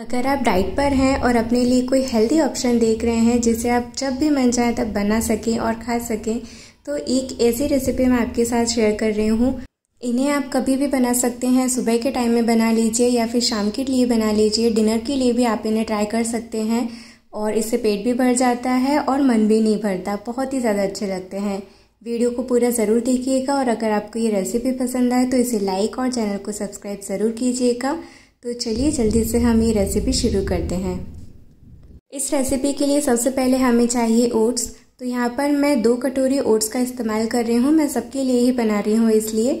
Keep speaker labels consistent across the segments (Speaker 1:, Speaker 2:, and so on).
Speaker 1: अगर आप डाइट पर हैं और अपने लिए कोई हेल्दी ऑप्शन देख रहे हैं जिसे आप जब भी मन जाए तब बना सकें और खा सकें तो एक ऐसी रेसिपी मैं आपके साथ शेयर कर रही हूँ इन्हें आप कभी भी बना सकते हैं सुबह के टाइम में बना लीजिए या फिर शाम के लिए बना लीजिए डिनर के लिए भी आप इन्हें ट्राई कर सकते हैं और इससे पेट भी भर जाता है और मन भी नहीं भरता बहुत ही ज़्यादा अच्छे लगते हैं वीडियो को पूरा ज़रूर देखिएगा और अगर आपको ये रेसिपी पसंद आए तो इसे लाइक और चैनल को सब्सक्राइब ज़रूर कीजिएगा तो चलिए जल्दी से हम ये रेसिपी शुरू करते हैं इस रेसिपी के लिए सबसे पहले हमें चाहिए ओट्स तो यहाँ पर मैं दो कटोरी ओट्स का इस्तेमाल कर रही हूँ मैं सबके लिए ही बना रही हूँ इसलिए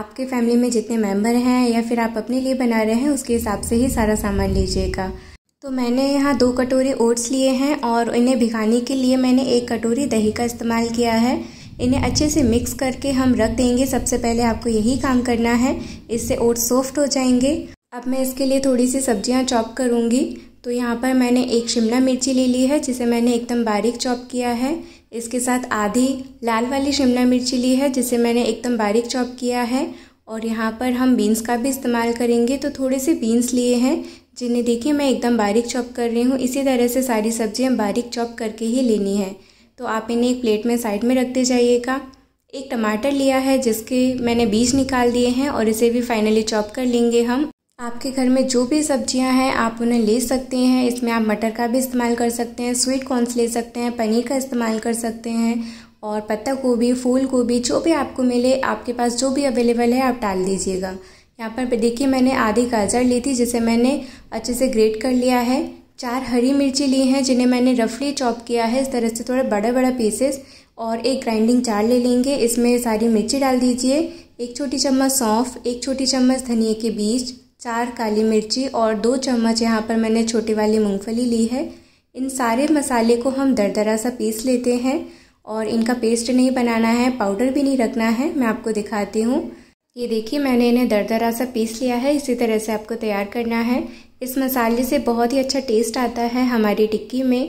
Speaker 1: आपके फैमिली में जितने मेंबर हैं या फिर आप अपने लिए बना रहे हैं उसके हिसाब से ही सारा सामान लीजिएगा तो मैंने यहाँ दो कटोरी ओट्स लिए हैं और इन्हें भिगाने के लिए मैंने एक कटोरी दही का इस्तेमाल किया है इन्हें अच्छे से मिक्स करके हम रख देंगे सबसे पहले आपको यही काम करना है इससे ओट्स सॉफ्ट हो जाएंगे अब मैं इसके लिए थोड़ी सी सब्जियां चॉप करूँगी तो यहाँ पर मैंने एक शिमला मिर्ची ले ली है जिसे मैंने एकदम बारीक चॉप किया है इसके साथ आधी लाल वाली शिमला मिर्ची ली है जिसे मैंने एकदम बारीक चॉप किया है और यहाँ पर हम बीन्स का भी इस्तेमाल करेंगे तो थोड़े से बीन्स लिए हैं जिन्हें देखिए मैं एकदम बारीक चॉप कर रही हूँ इसी तरह से सारी सब्जियाँ बारीक चॉप करके ही लेनी है तो आप इन्हें एक प्लेट में साइड में रखते जाइएगा एक टमाटर लिया है जिसके मैंने बीज निकाल दिए हैं और इसे भी फाइनली चॉप कर लेंगे हम आपके घर में जो भी सब्जियां हैं आप उन्हें ले सकते हैं इसमें आप मटर का भी इस्तेमाल कर सकते हैं स्वीट कॉर्नस ले सकते हैं पनीर का इस्तेमाल कर सकते हैं और पत्ता गोभी फूल गोभी जो भी आपको मिले आपके पास जो भी अवेलेबल है आप डाल दीजिएगा यहाँ पर देखिए मैंने आधी गाजर ली थी जिसे मैंने अच्छे से ग्रेट कर लिया है चार हरी मिर्ची ली हैं जिन्हें मैंने रफली चॉप किया है इस तरह से थोड़े बड़े बड़ा पीसेस और एक ग्राइंडिंग चार ले लेंगे इसमें सारी मिर्ची डाल दीजिए एक छोटी चम्मच सौंफ एक छोटी चम्मच धनिए के बीज चार काली मिर्ची और दो चम्मच यहाँ पर मैंने छोटी वाली मूंगफली ली है इन सारे मसाले को हम दरदरा सा पीस लेते हैं और इनका पेस्ट नहीं बनाना है पाउडर भी नहीं रखना है मैं आपको दिखाती हूँ ये देखिए मैंने इन्हें दरदरा सा पीस लिया है इसी तरह से आपको तैयार करना है इस मसाले से बहुत ही अच्छा टेस्ट आता है हमारी टिक्की में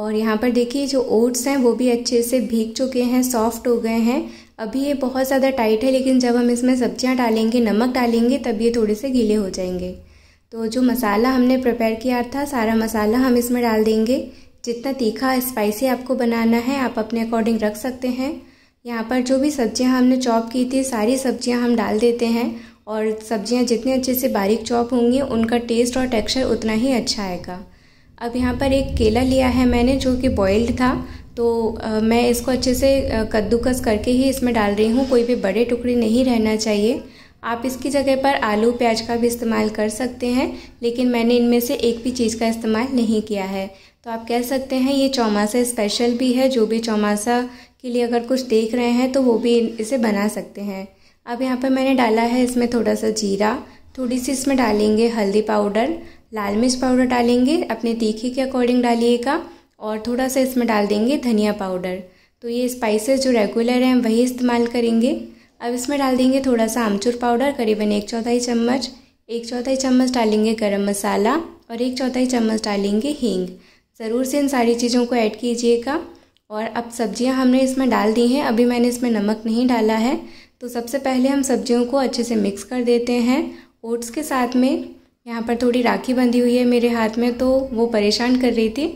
Speaker 1: और यहाँ पर देखिए जो ओट्स हैं वो भी अच्छे से भीग चुके हैं सॉफ्ट हो गए हैं अभी ये बहुत ज़्यादा टाइट है लेकिन जब हम इसमें सब्जियाँ डालेंगे नमक डालेंगे तब ये थोड़े से गीले हो जाएंगे तो जो मसाला हमने प्रिपेयर किया था सारा मसाला हम इसमें डाल देंगे जितना तीखा स्पाइसी आपको बनाना है आप अपने अकॉर्डिंग रख सकते हैं यहाँ पर जो भी सब्जियाँ हमने चॉप की थी सारी सब्जियाँ हम डाल देते हैं और सब्जियाँ जितने अच्छे से बारीक चॉप होंगी उनका टेस्ट और टेक्सचर उतना ही अच्छा आएगा अब यहाँ पर एक केला लिया है मैंने जो कि बॉइल्ड था तो आ, मैं इसको अच्छे से कद्दूकस करके ही इसमें डाल रही हूँ कोई भी बड़े टुकड़े नहीं रहना चाहिए आप इसकी जगह पर आलू प्याज का भी इस्तेमाल कर सकते हैं लेकिन मैंने इनमें से एक भी चीज़ का इस्तेमाल नहीं किया है तो आप कह सकते हैं ये चौमासा स्पेशल भी है जो भी चौमासा के लिए अगर कुछ देख रहे हैं तो वो भी इसे बना सकते हैं अब यहाँ पर मैंने डाला है इसमें थोड़ा सा जीरा थोड़ी सी इसमें डालेंगे हल्दी पाउडर लाल मिर्च पाउडर डालेंगे अपने तीखे के अकॉर्डिंग डालिएगा और थोड़ा सा इसमें डाल देंगे धनिया पाउडर तो ये स्पाइसेस जो रेगुलर हैं वही इस्तेमाल करेंगे अब इसमें डाल देंगे थोड़ा सा आमचूर पाउडर करीबन एक चौथाई चम्मच एक चौथाई चम्मच डालेंगे गरम मसाला और एक चौथाई चम्मच डालेंगे हींग ज़रूर से इन सारी चीज़ों को ऐड कीजिएगा और अब सब्जियां हमने इसमें डाल दी हैं अभी मैंने इसमें नमक नहीं डाला है तो सबसे पहले हम सब्जियों को अच्छे से मिक्स कर देते हैं ओट्स के साथ में यहाँ पर थोड़ी राखी बंधी हुई है मेरे हाथ में तो वो परेशान कर रही थी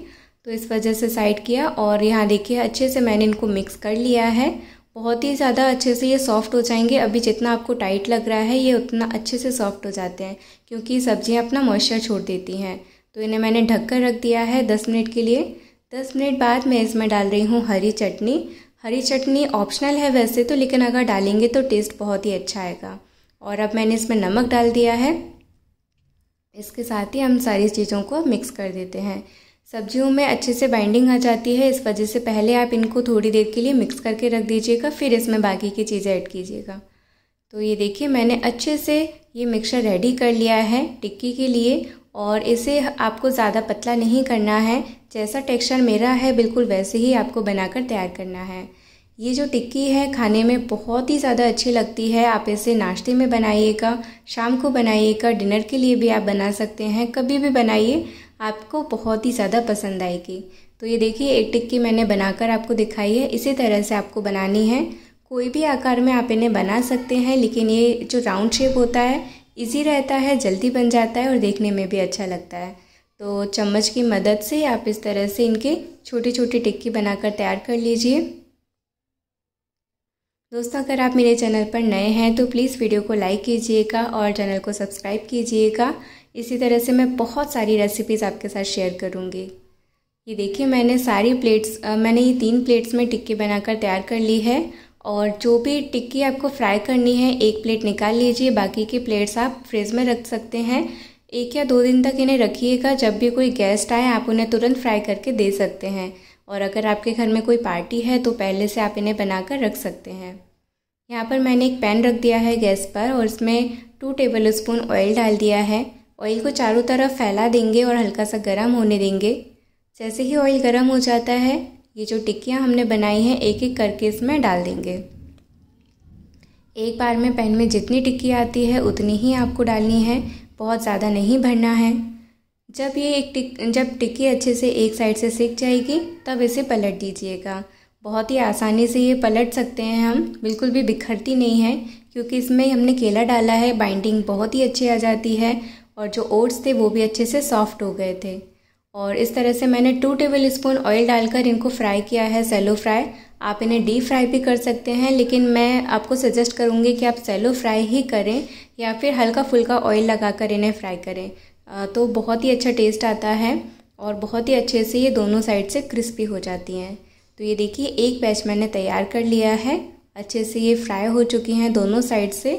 Speaker 1: तो इस वजह से साइड किया और यहाँ देखिए अच्छे से मैंने इनको मिक्स कर लिया है बहुत ही ज़्यादा अच्छे से ये सॉफ़्ट हो जाएंगे अभी जितना आपको टाइट लग रहा है ये उतना अच्छे से सॉफ़्ट हो जाते हैं क्योंकि सब्ज़ियाँ अपना मॉइस्चर छोड़ देती हैं तो इन्हें मैंने ढक कर रख दिया है दस मिनट के लिए दस मिनट बाद मैं इसमें डाल रही हूँ हरी चटनी हरी चटनी ऑप्शनल है वैसे तो लेकिन अगर डालेंगे तो टेस्ट बहुत ही अच्छा आएगा और अब मैंने इसमें नमक डाल दिया है इसके साथ ही हम सारी चीज़ों को मिक्स कर देते हैं सब्जियों में अच्छे से बाइंडिंग आ जाती है इस वजह से पहले आप इनको थोड़ी देर के लिए मिक्स करके रख दीजिएगा फिर इसमें बाकी की चीज़ें ऐड कीजिएगा तो ये देखिए मैंने अच्छे से ये मिक्सचर रेडी कर लिया है टिक्की के लिए और इसे आपको ज़्यादा पतला नहीं करना है जैसा टेक्सचर मेरा है बिल्कुल वैसे ही आपको बनाकर तैयार करना है ये जो टिक्की है खाने में बहुत ही ज़्यादा अच्छी लगती है आप इसे नाश्ते में बनाइएगा शाम को बनाइएगा डिनर के लिए भी आप बना सकते हैं कभी भी बनाइए आपको बहुत ही ज़्यादा पसंद आएगी तो ये देखिए एक टिक्की मैंने बनाकर आपको दिखाई है इसी तरह से आपको बनानी है कोई भी आकार में आप इन्हें बना सकते हैं लेकिन ये जो राउंड शेप होता है ईजी रहता है जल्दी बन जाता है और देखने में भी अच्छा लगता है तो चम्मच की मदद से आप इस तरह से इनके छोटी छोटी टिक्की बनाकर तैयार कर लीजिए दोस्तों अगर आप मेरे चैनल पर नए हैं तो प्लीज़ वीडियो को लाइक कीजिएगा और चैनल को सब्सक्राइब कीजिएगा इसी तरह से मैं बहुत सारी रेसिपीज़ आपके साथ शेयर करूँगी ये देखिए मैंने सारी प्लेट्स मैंने ये तीन प्लेट्स में टिक्की बनाकर तैयार कर ली है और जो भी टिक्की आपको फ्राई करनी है एक प्लेट निकाल लीजिए बाकी की प्लेट्स आप फ्रिज में रख सकते हैं एक या दो दिन तक इन्हें रखिएगा जब भी कोई गेस्ट आए आप उन्हें तुरंत फ्राई करके दे सकते हैं और अगर आपके घर में कोई पार्टी है तो पहले से आप इन्हें बनाकर रख सकते हैं यहाँ पर मैंने एक पैन रख दिया है गैस पर और इसमें टू टेबल स्पून ऑयल डाल दिया है ऑयल को चारों तरफ फैला देंगे और हल्का सा गर्म होने देंगे जैसे ही ऑयल गर्म हो जाता है ये जो टिक्कियाँ हमने बनाई हैं एक एक करके इसमें डाल देंगे एक बार में पैन में जितनी टिक्की आती है उतनी ही आपको डालनी है बहुत ज़्यादा नहीं भरना है जब ये एक टिक जब टिक्की अच्छे से एक साइड से सीख जाएगी तब इसे पलट दीजिएगा बहुत ही आसानी से ये पलट सकते हैं हम बिल्कुल भी बिखरती नहीं है क्योंकि इसमें हमने केला डाला है बाइंडिंग बहुत ही अच्छी आ जाती है और जो ओट्स थे वो भी अच्छे से सॉफ्ट हो गए थे और इस तरह से मैंने टू टेबल स्पून ऑयल डालकर इनको फ्राई किया है सेलो फ्राई आप इन्हें डीप फ्राई भी कर सकते हैं लेकिन मैं आपको सजेस्ट करूँगी कि आप सेलो फ्राई ही करें या फिर हल्का फुल्का ऑयल लगा कर इन्हें फ्राई करें तो बहुत ही अच्छा टेस्ट आता है और बहुत ही अच्छे से ये दोनों साइड से क्रिस्पी हो जाती हैं तो ये देखिए एक बैच मैंने तैयार कर लिया है अच्छे से ये फ्राई हो चुकी हैं दोनों साइड से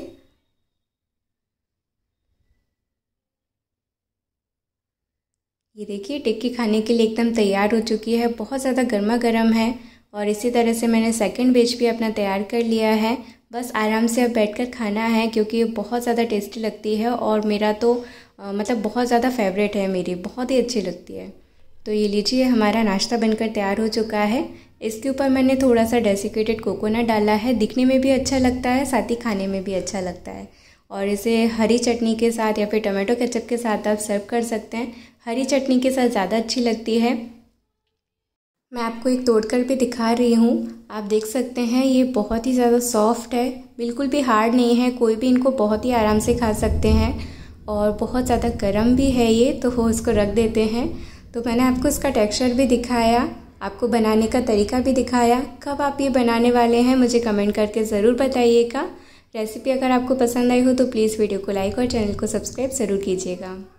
Speaker 1: ये देखिए टिक्की खाने के लिए एकदम तैयार हो चुकी है बहुत ज़्यादा गर्मा गर्म है और इसी तरह से मैंने सेकंड बेच भी अपना तैयार कर लिया है बस आराम से अब बैठकर खाना है क्योंकि बहुत ज़्यादा टेस्टी लगती है और मेरा तो आ, मतलब बहुत ज़्यादा फेवरेट है मेरी बहुत ही अच्छी लगती है तो ये लीजिए हमारा नाश्ता बनकर तैयार हो चुका है इसके ऊपर मैंने थोड़ा सा डेसिकेटेड कोकोनट डाला है दिखने में भी अच्छा लगता है साथ ही खाने में भी अच्छा लगता है और इसे हरी चटनी के साथ या फिर टमाटो केचप के साथ आप सर्व कर सकते हैं हरी चटनी के साथ ज़्यादा अच्छी लगती है मैं आपको एक तोड़ कर भी दिखा रही हूँ आप देख सकते हैं ये बहुत ही ज़्यादा सॉफ्ट है बिल्कुल भी हार्ड नहीं है कोई भी इनको बहुत ही आराम से खा सकते हैं और बहुत ज़्यादा गर्म भी है ये तो वो इसको रख देते हैं तो मैंने आपको इसका टेक्सचर भी दिखाया आपको बनाने का तरीका भी दिखाया कब आप ये बनाने वाले हैं मुझे कमेंट करके ज़रूर बताइएगा रेसिपी अगर आपको पसंद आई हो तो प्लीज़ वीडियो को लाइक और चैनल को सब्सक्राइब ज़रूर कीजिएगा